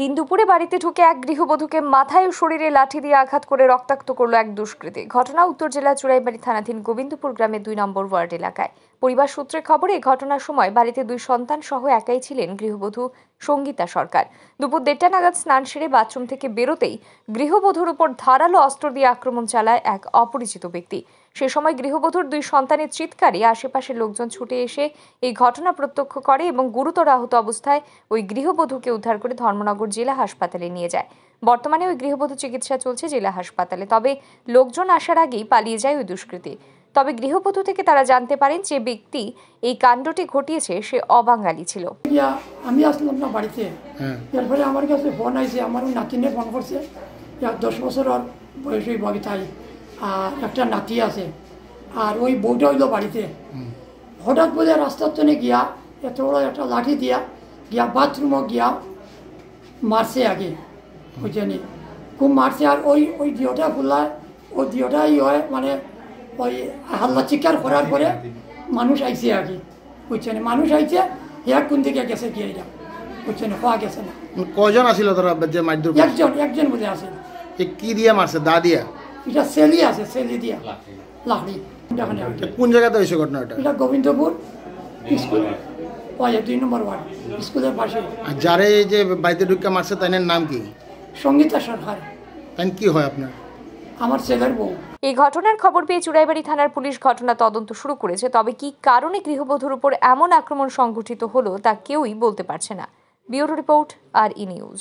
দিন দুপুরে বাড়িতে ঢুকে এক গৃহবধূকে মাথায় ও শরীরে লাঠি দিয়ে আঘাত করে রক্তাক্ত করল এক দুষ্কৃতী ঘটনা উত্তর জেলা চুড়াইবাড়ি থানাধীন গোবিন্দপুর গ্রামের দুই নম্বর ওয়ার্ড এলাকায় পরিবার সূত্রে খবর এই ঘটনার সময় বাড়িতে দুই সন্তান সহ একাই ছিলেন গৃহবধূ সঙ্গীতা সরকার দুপুর দেড়টা নাগাদ স্নান সেরে বাথরুম থেকে বেরোতেই গৃহবধূর উপর ধারালো অস্ত্র দিয়ে আক্রমণ চালায় এক অপরিচিত ব্যক্তি সে সময় গৃহবধূর দুই সন্তানের চিৎকারে আশেপাশের লোকজন ছুটে এসে এই ঘটনা প্রত্যক্ষ করে এবং গুরুতর আহত অবস্থায় ওই গৃহবধূকে উদ্ধার করে ধর্মনগর জেলা হাসপাতালে নিয়ে যায় বর্তমানে ওই গৃহবধূ চিকিৎসা চলছে জেলা হাসপাতালে তবে লোকজন আসার আগেই পালিয়ে যায় ওই দুষ্কৃতী তবে গৃহবধূ থেকে তারা জানতে পারেন যে ব্যক্তি এই কাণ্ডটি ঘটিয়েছে সে অবাঙালি ছিল আমি আসলাম না বাড়িতে হ্যাঁ। এরপরে আমার কাছে ফোন আইছে আমার নাতিনে ফোন করছে দশ বছর বয়স ওই তাই আর একটা নাতি আছে আর ওই বউটা হইলো বাড়িতে হঠাৎ বলে রাস্তার জন্য গিয়া এত বড় একটা লাঠি দিয়া গিয়া বাথরুমও গিয়া মারছে আগে ওই জন্যে খুব মারছে আর ওই ওই দিওটা ফুল্লায় ওই দিওটাই হয় মানে ওই হাল্লা চিকার করার পরে মানুষ আইছে আর কি বুঝছেন মানুষ আইছে ইয়া কোন দিকে গেছে কি এটা বুঝছেন হওয়া গেছে না কজন আসিল তারা যে মাধ্যম একজন একজন বলে আসিল কি দিয়া মারছে দা দিয়া এটা সেলি আছে সেলি দিয়া লাহড়ি কোন জায়গাতে হয়েছে ঘটনা এটা গোবিন্দপুর স্কুল পাওয়া দুই নম্বর ওয়ার্ড স্কুলের পাশে যারে যে বাড়িতে ঢুকে মারছে তাই নাম কি সঙ্গীতা সরকার তাই কি হয় আপনার আমার ছেলের বউ এই ঘটনার খবর পেয়ে চুড়াইবাড়ি থানার পুলিশ ঘটনা তদন্ত শুরু করেছে তবে কি কারণে গৃহবধূর উপর এমন আক্রমণ সংঘটিত হলো তা কেউই বলতে পারছে না ব্যুরো রিপোর্ট আর ই নিউজ